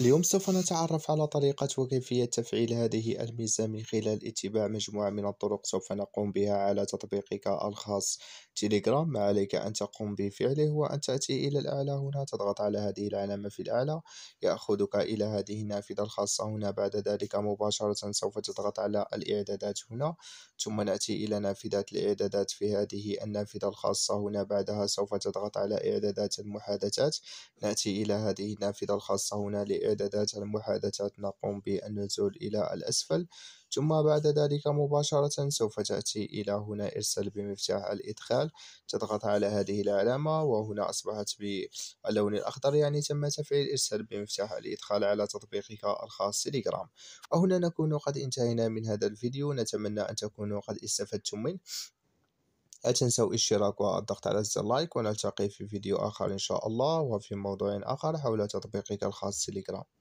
اليوم سوف نتعرف على طريقة وكيفية تفعيل هذه الميزة من خلال اتباع مجموعة من الطرق سوف نقوم بها على تطبيقك الخاص تيليجرام ما عليك أن تقوم بفعله هو أن تأتي إلى الأعلى هنا تضغط على هذه العلامة في الأعلى يأخذك إلى هذه النافذة الخاصة هنا بعد ذلك مباشرة سوف تضغط على الإعدادات هنا ثم نأتي إلى نافذة الإعدادات في هذه النافذة الخاصة هنا بعدها سوف تضغط على إعدادات المحادثات نأتي إلى هذه النافذة الخاصة هنا لإعدادات المحادثات نقوم بالنزول إلى الأسفل ثم بعد ذلك مباشرة سوف تأتي إلى هنا إرسال بمفتاح الإدخال تضغط على هذه العلامة وهنا أصبحت باللون الأخضر يعني تم تفعيل إرسال بمفتاح الإدخال على تطبيقك الخاص تليجرام وهنا نكون قد انتهينا من هذا الفيديو نتمنى أن تكونوا قد استفدتم منه لا تنسوا الاشتراك والضغط على زر لايك ونلتقي في فيديو آخر إن شاء الله وفي موضوع آخر حول تطبيقك الخاص تليجرام